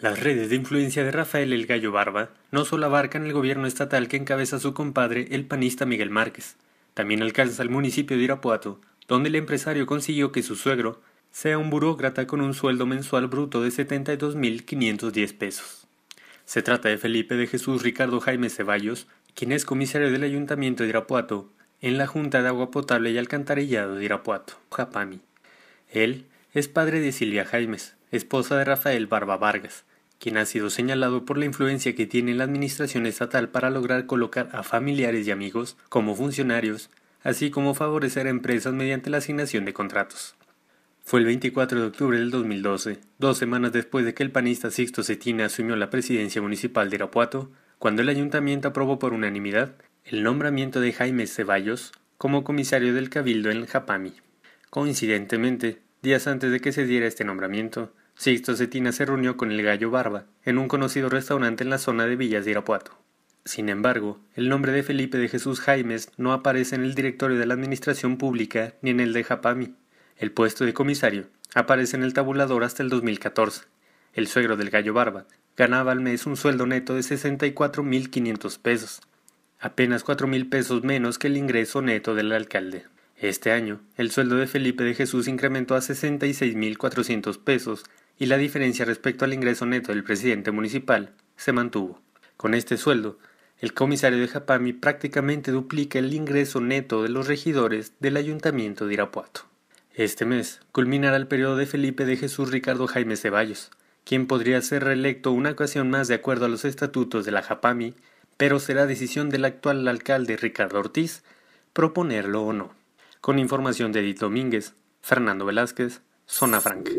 Las redes de influencia de Rafael El Gallo Barba no solo abarcan el gobierno estatal que encabeza su compadre, el panista Miguel Márquez, también alcanza el municipio de Irapuato, donde el empresario consiguió que su suegro sea un burócrata con un sueldo mensual bruto de 72.510 pesos. Se trata de Felipe de Jesús Ricardo Jaime Ceballos, quien es comisario del Ayuntamiento de Irapuato, en la Junta de Agua Potable y Alcantarillado de Irapuato, Japami. Él es padre de Silvia Jaimes, esposa de Rafael Barba Vargas, quien ha sido señalado por la influencia que tiene la administración estatal para lograr colocar a familiares y amigos como funcionarios, así como favorecer a empresas mediante la asignación de contratos. Fue el 24 de octubre del 2012, dos semanas después de que el panista Sixto Cetina asumió la presidencia municipal de Irapuato, cuando el ayuntamiento aprobó por unanimidad el nombramiento de Jaime Ceballos como comisario del Cabildo en Japami. Coincidentemente, días antes de que se diera este nombramiento, Sixto Cetina se reunió con el Gallo Barba en un conocido restaurante en la zona de Villas de Irapuato. Sin embargo, el nombre de Felipe de Jesús Jaimes no aparece en el directorio de la Administración Pública ni en el de Japami. El puesto de comisario aparece en el tabulador hasta el 2014. El suegro del Gallo Barba ganaba al mes un sueldo neto de 64.500 pesos, apenas 4.000 pesos menos que el ingreso neto del alcalde. Este año, el sueldo de Felipe de Jesús incrementó a 66.400 pesos y la diferencia respecto al ingreso neto del presidente municipal se mantuvo. Con este sueldo, el comisario de Japami prácticamente duplica el ingreso neto de los regidores del ayuntamiento de Irapuato. Este mes culminará el periodo de Felipe de Jesús Ricardo Jaime Ceballos, quien podría ser reelecto una ocasión más de acuerdo a los estatutos de la Japami, pero será decisión del actual alcalde Ricardo Ortiz proponerlo o no con información de Edith Domínguez, Fernando Velázquez, Zona Franca.